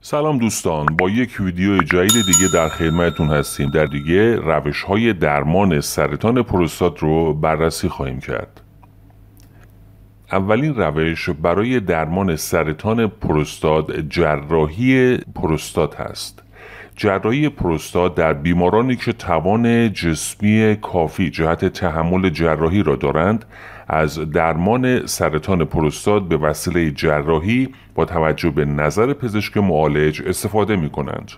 سلام دوستان با یک ویدیو جدید دیگه در خدمتتون هستیم در دیگه روش های درمان سرطان پروستات رو بررسی خواهیم کرد اولین روش برای درمان سرطان پروستات جراحی پروستات هست جراحی پروستات در بیمارانی که توان جسمی کافی جهت تحمل جراحی را دارند از درمان سرطان پروستات به وسیله جراحی با توجه به نظر پزشک معالج استفاده می کنند.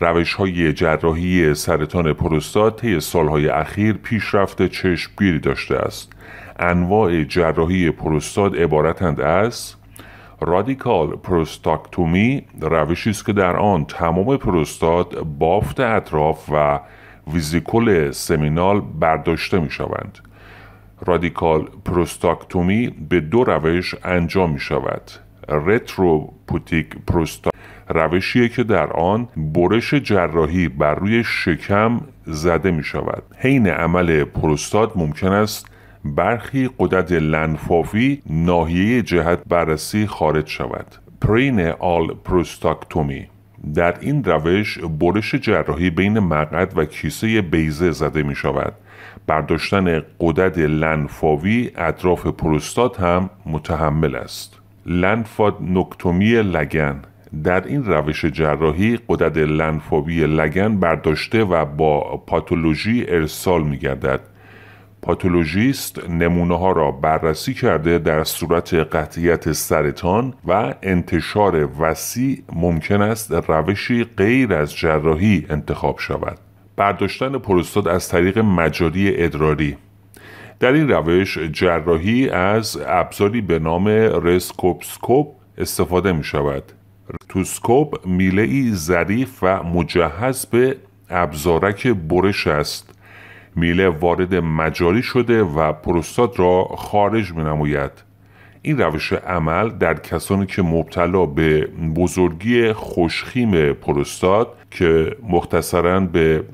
روش های جراحی سرطان پروستات طی سالهای اخیر پیشرفت چشمگیری داشته است. انواع جراحی پروستات عبارتند از رادیکال پروستاکتومی روشی است که در آن تمام پروستات بافت اطراف و ویزیکول سمینال برداشته می شوند. رادیکال پروستاکتومی به دو روش انجام می شود. رتروپوتیک پروستا روشیه که در آن برش جراحی بر روی شکم زده می شود. حین عمل پروستات ممکن است برخی قدرت لنفاوی ناحیه جهت بررسی خارج شود پرین آل پروستاکتومی در این روش برش جراحی بین مقعد و کیسه بیزه زده می شود برداشتن قدرت لنفاوی اطراف پروستات هم متحمل است لنفاد نکتومی لگن در این روش جراحی قدرت لنفاوی لگن برداشته و با پاتولوژی ارسال می گردد پاتولوژیست نمونه ها را بررسی کرده در صورت قطعیت سرطان و انتشار وسیع ممکن است روشی غیر از جراحی انتخاب شود. برداشتن پروستات از طریق مجاری ادراری در این روش جراحی از ابزاری به نام رسکوپسکوپ استفاده می شود. توسکوپ میله ای ظریف و مجهز به ابزارک برش است میله وارد مجاری شده و پروستات را خارج می این روش عمل در کسانی که مبتلا به بزرگی خوشخیم پروستات که مختصرا به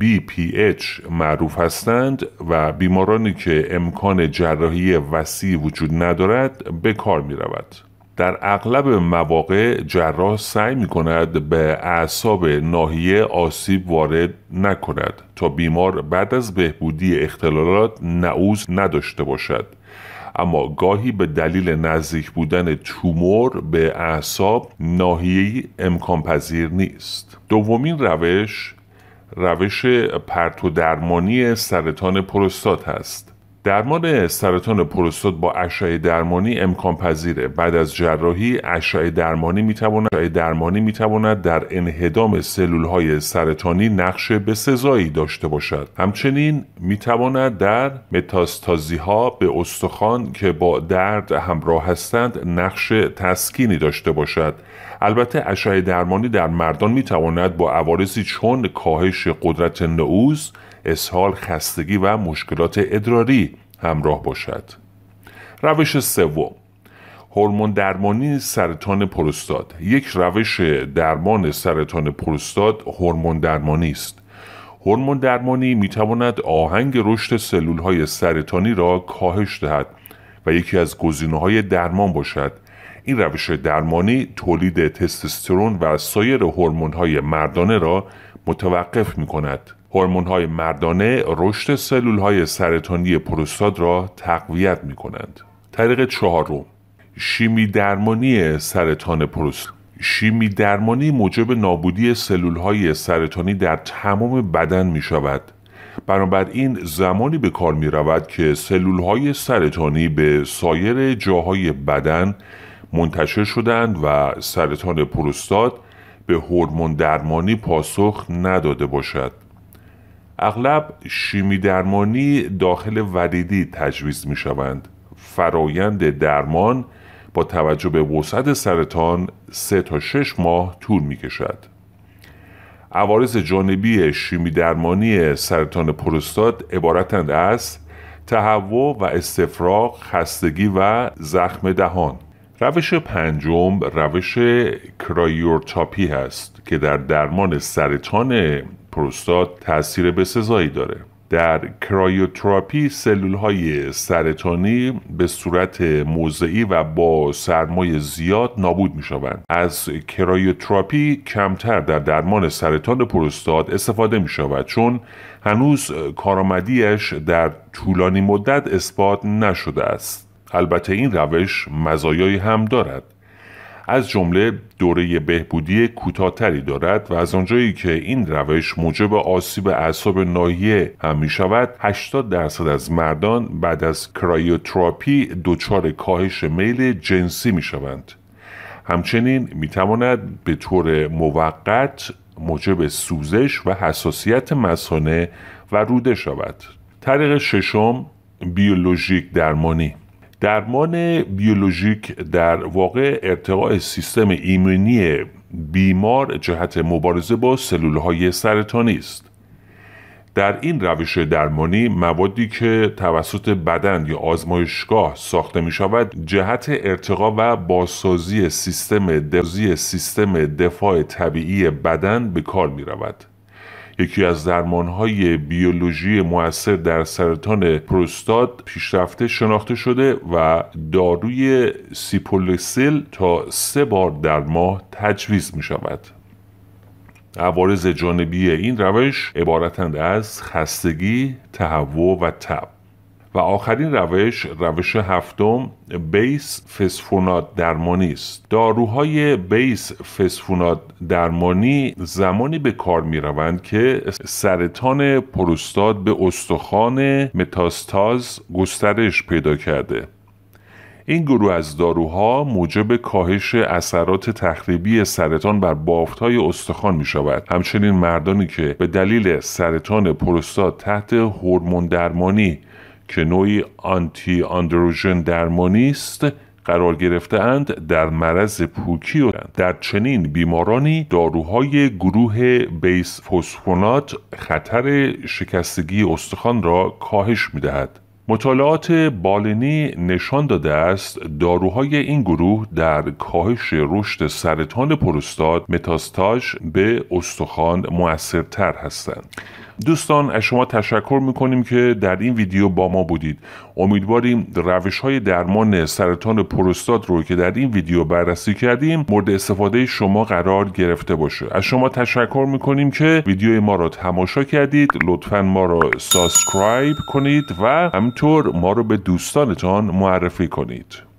BPH معروف هستند و بیمارانی که امکان جراحی وسیع وجود ندارد به کار می رود. در اغلب مواقع جراح سعی می کند به اعصاب ناحیه آسیب وارد نکند تا بیمار بعد از بهبودی اختلالات نعوز نداشته باشد اما گاهی به دلیل نزدیک بودن تومور به اعصاب ناحیه امکان پذیر نیست دومین روش روش پرتودرمانی سرطان پروستات است درمان سرطان پروستات با اشعه درمانی امکان پذیره بعد از جراحی اشعه درمانی میتواند درمانی میتواند در انهدام سلول های سرطانی نقش سزایی داشته باشد همچنین میتواند در متاستازی ها به استخوان که با درد همراه هستند نقش تسکینی داشته باشد البته اشعه درمانی در مردان میتواند با عوارضی چون کاهش قدرت نعوز، اسهال، خستگی و مشکلات ادراری همراه باشد. روش سوم هورمون درمانی سرطان پروستات یک روش درمان سرطان پروستات هورمون درمانی است هورمون درمانی می آهنگ رشد سلول های سرطانی را کاهش دهد و یکی از گزینه های درمان باشد این روش درمانی تولید تستوسترون و سایر های مردانه را متوقف می کند. های مردانه رشد سلول های سرطانی پروستاد را تقویت می کنند. طریق چهارم شیمی درمانی سرطان پروستات شیمی درمانی موجب نابودی سلول های سرطانی در تمام بدن می شود. بنابراین زمانی به کار می رود که سلول های سرطانی به سایر جاهای بدن منتشر شدند و سرطان پروستات به هورمون درمانی پاسخ نداده باشد اغلب شیمی درمانی داخل وریدی تجویز می شوند فرایند درمان با توجه به وسعت سرطان 3 تا 6 ماه طول می کشد عوارض جانبی شیمی درمانی سرطان پروستات عبارتند از تهوع و استفراغ، خستگی و زخم دهان روش پنجم روش کرایورتاپی هست که در درمان سرطان پروستات تاثیر بسزایی داره در کرایوتراپی سلول های سرطانی به صورت موضعی و با سرمایه زیاد نابود می شوند. از کرایوتراپی کمتر در درمان سرطان پروستات استفاده می شود چون هنوز کارآمدیش در طولانی مدت اثبات نشده است. البته این روش مزایایی هم دارد از جمله دوره بهبودی کوتاهتری دارد و از آنجایی که این روش موجب آسیب اعصاب ناحیه هم می شود 80 درصد از مردان بعد از کرایوتراپی دچار کاهش میل جنسی می شوند همچنین می تواند به طور موقت موجب سوزش و حساسیت مسانه و روده شود طریق ششم بیولوژیک درمانی درمان بیولوژیک در واقع ارتقاء سیستم ایمنی بیمار جهت مبارزه با سلولهای سرطانی است در این روش درمانی موادی که توسط بدن یا آزمایشگاه ساخته می شود جهت ارتقا و بازسازی سیستم دفاع سیستم دفاع طبیعی بدن به کار می رود. یکی از درمانهای بیولوژی موثر در سرطان پروستات پیشرفته شناخته شده و داروی سیپولسیل تا سه بار در ماه تجویز می شود. عوارض جانبی این روش عبارتند از خستگی، تهوع و تب. و آخرین روش روش هفتم بیس فسفونات درمانی است داروهای بیس فسفونات درمانی زمانی به کار می روند که سرطان پروستاد به استخوان متاستاز گسترش پیدا کرده این گروه از داروها موجب کاهش اثرات تخریبی سرطان بر بافتهای استخوان می شود همچنین مردانی که به دلیل سرطان پروستات تحت هورمون درمانی که نوعی آنتی آندروژن درمانی است قرار گرفتهاند در مرض پوکی و در چنین بیمارانی داروهای گروه بیس فوسفونات خطر شکستگی استخوان را کاهش می دهد مطالعات بالینی نشان داده است داروهای این گروه در کاهش رشد سرطان پرستاد متاستاژ به استخوان موثرتر هستند دوستان از شما تشکر میکنیم که در این ویدیو با ما بودید امیدواریم روش های درمان سرطان پروستات رو که در این ویدیو بررسی کردیم مورد استفاده شما قرار گرفته باشه از شما تشکر میکنیم که ویدیو ما را تماشا کردید لطفا ما را سابسکرایب کنید و همینطور ما رو به دوستانتان معرفی کنید